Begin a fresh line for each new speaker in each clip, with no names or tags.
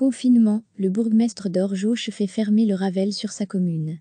Confinement, le bourgmestre d'Orgeauche fait fermer le Ravel sur sa commune.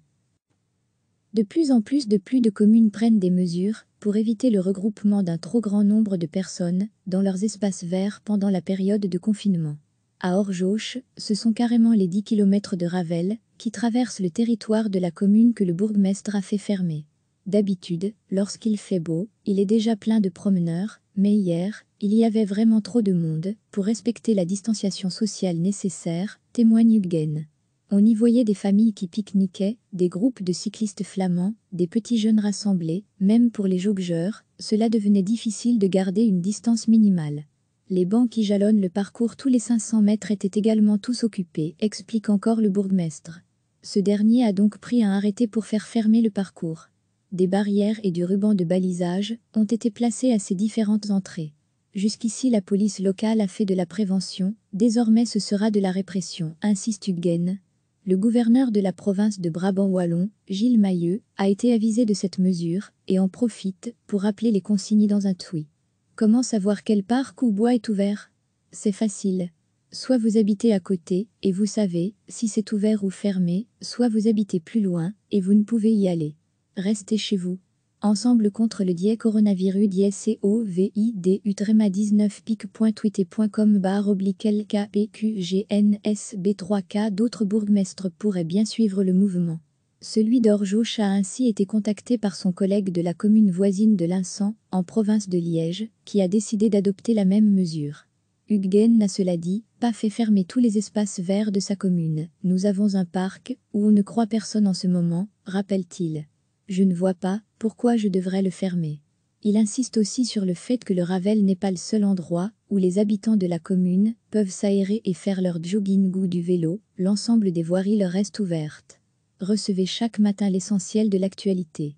De plus en plus de plus de communes prennent des mesures pour éviter le regroupement d'un trop grand nombre de personnes dans leurs espaces verts pendant la période de confinement. À Orgeauche, ce sont carrément les 10 km de Ravel qui traversent le territoire de la commune que le bourgmestre a fait fermer. D'habitude, lorsqu'il fait beau, il est déjà plein de promeneurs, mais hier, il y avait vraiment trop de monde, pour respecter la distanciation sociale nécessaire, témoigne Huguen. On y voyait des familles qui pique-niquaient, des groupes de cyclistes flamands, des petits jeunes rassemblés, même pour les joggeurs, cela devenait difficile de garder une distance minimale. Les bancs qui jalonnent le parcours tous les 500 mètres étaient également tous occupés, explique encore le bourgmestre. Ce dernier a donc pris un arrêté pour faire fermer le parcours. Des barrières et du ruban de balisage ont été placés à ces différentes entrées. Jusqu'ici la police locale a fait de la prévention, désormais ce sera de la répression, insiste Huguen. Le gouverneur de la province de Brabant-Wallon, Gilles Mailleux, a été avisé de cette mesure et en profite pour rappeler les consignes dans un tweet. Comment savoir quel parc ou bois est ouvert C'est facile. Soit vous habitez à côté et vous savez si c'est ouvert ou fermé, soit vous habitez plus loin et vous ne pouvez y aller. Restez chez vous. Ensemble contre le DIE coronavirus DIE COVID Utrema 19 pic.twitter.com barre oblique LKPQGNSB3K D'autres bourgmestres pourraient bien suivre le mouvement. Celui d'Orjoch a ainsi été contacté par son collègue de la commune voisine de Linsan, en province de Liège, qui a décidé d'adopter la même mesure. Huguen n'a cela dit pas fait fermer tous les espaces verts de sa commune. Nous avons un parc où on ne croit personne en ce moment, rappelle-t-il. Je ne vois pas pourquoi je devrais le fermer. Il insiste aussi sur le fait que le Ravel n'est pas le seul endroit où les habitants de la commune peuvent s'aérer et faire leur jogging ou du vélo, l'ensemble des voiries leur reste ouverte. Recevez chaque matin l'essentiel de l'actualité.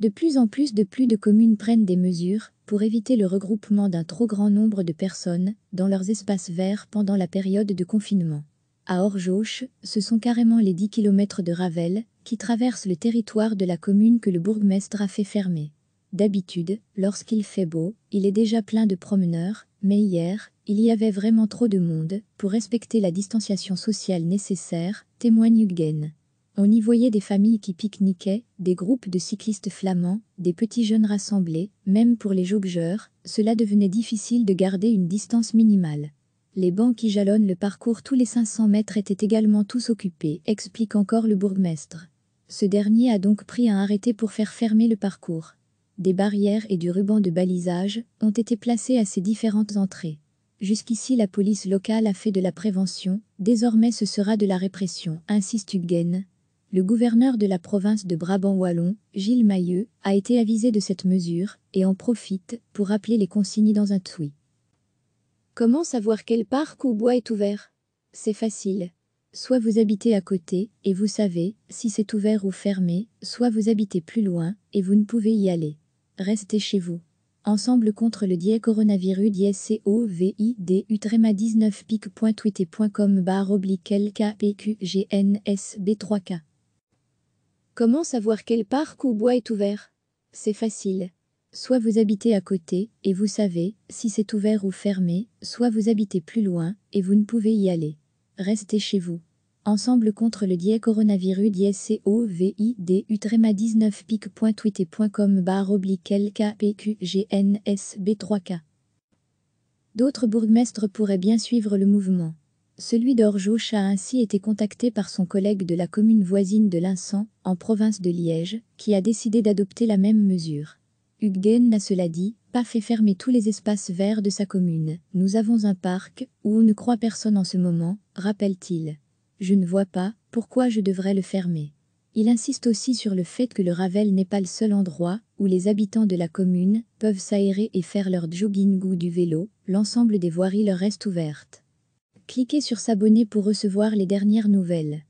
De plus en plus de plus de communes prennent des mesures pour éviter le regroupement d'un trop grand nombre de personnes dans leurs espaces verts pendant la période de confinement. À Orgeauche, ce sont carrément les 10 km de Ravel qui traverse le territoire de la commune que le bourgmestre a fait fermer. D'habitude, lorsqu'il fait beau, il est déjà plein de promeneurs, mais hier, il y avait vraiment trop de monde pour respecter la distanciation sociale nécessaire, témoigne Huguen. On y voyait des familles qui pique-niquaient, des groupes de cyclistes flamands, des petits jeunes rassemblés, même pour les joggeurs, cela devenait difficile de garder une distance minimale. Les bancs qui jalonnent le parcours tous les 500 mètres étaient également tous occupés, explique encore le bourgmestre. Ce dernier a donc pris un arrêté pour faire fermer le parcours. Des barrières et du ruban de balisage ont été placés à ces différentes entrées. Jusqu'ici la police locale a fait de la prévention, désormais ce sera de la répression, insiste Huguen. Le gouverneur de la province de Brabant-Wallon, Gilles Mailleux, a été avisé de cette mesure et en profite pour rappeler les consignes dans un tweet. Comment savoir quel parc ou bois est ouvert C'est facile. Soit vous habitez à côté, et vous savez, si c'est ouvert ou fermé, soit vous habitez plus loin, et vous ne pouvez y aller. Restez chez vous. Ensemble contre le DIE coronavirus Utrema 19 pic.twitter.com oblique 3 k Comment savoir quel parc ou bois est ouvert C'est facile. Soit vous habitez à côté, et vous savez, si c'est ouvert ou fermé, soit vous habitez plus loin, et vous ne pouvez y aller restez chez vous. Ensemble contre le virus coronavirus COVID utrema 19 3 k D'autres bourgmestres pourraient bien suivre le mouvement. Celui d'Orgeauche a ainsi été contacté par son collègue de la commune voisine de Linsan, en province de Liège, qui a décidé d'adopter la même mesure. Huguen a cela dit, pas fait fermer tous les espaces verts de sa commune. Nous avons un parc, où on ne croit personne en ce moment, rappelle-t-il. Je ne vois pas pourquoi je devrais le fermer. Il insiste aussi sur le fait que le Ravel n'est pas le seul endroit où les habitants de la commune peuvent s'aérer et faire leur jogging ou du vélo, l'ensemble des voiries leur reste ouverte. Cliquez sur s'abonner pour recevoir les dernières nouvelles.